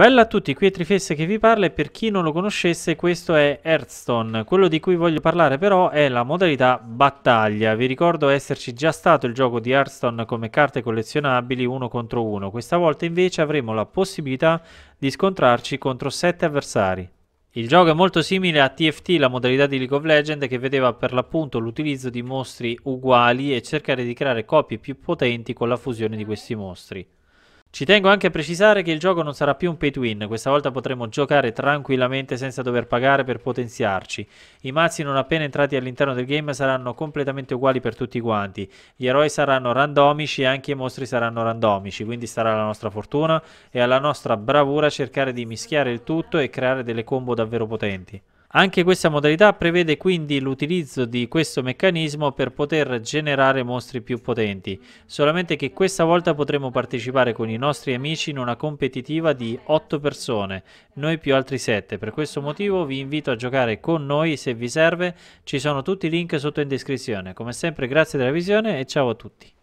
Bella a tutti, qui è Trifesse che vi parla e per chi non lo conoscesse questo è Hearthstone. Quello di cui voglio parlare però è la modalità battaglia. Vi ricordo esserci già stato il gioco di Hearthstone come carte collezionabili uno contro uno. Questa volta invece avremo la possibilità di scontrarci contro 7 avversari. Il gioco è molto simile a TFT, la modalità di League of Legends, che vedeva per l'appunto l'utilizzo di mostri uguali e cercare di creare copie più potenti con la fusione di questi mostri. Ci tengo anche a precisare che il gioco non sarà più un pay to win, questa volta potremo giocare tranquillamente senza dover pagare per potenziarci. I mazzi non appena entrati all'interno del game saranno completamente uguali per tutti quanti, gli eroi saranno randomici e anche i mostri saranno randomici, quindi sarà alla nostra fortuna e alla nostra bravura cercare di mischiare il tutto e creare delle combo davvero potenti. Anche questa modalità prevede quindi l'utilizzo di questo meccanismo per poter generare mostri più potenti, solamente che questa volta potremo partecipare con i nostri amici in una competitiva di 8 persone, noi più altri 7, per questo motivo vi invito a giocare con noi se vi serve, ci sono tutti i link sotto in descrizione, come sempre grazie della visione e ciao a tutti.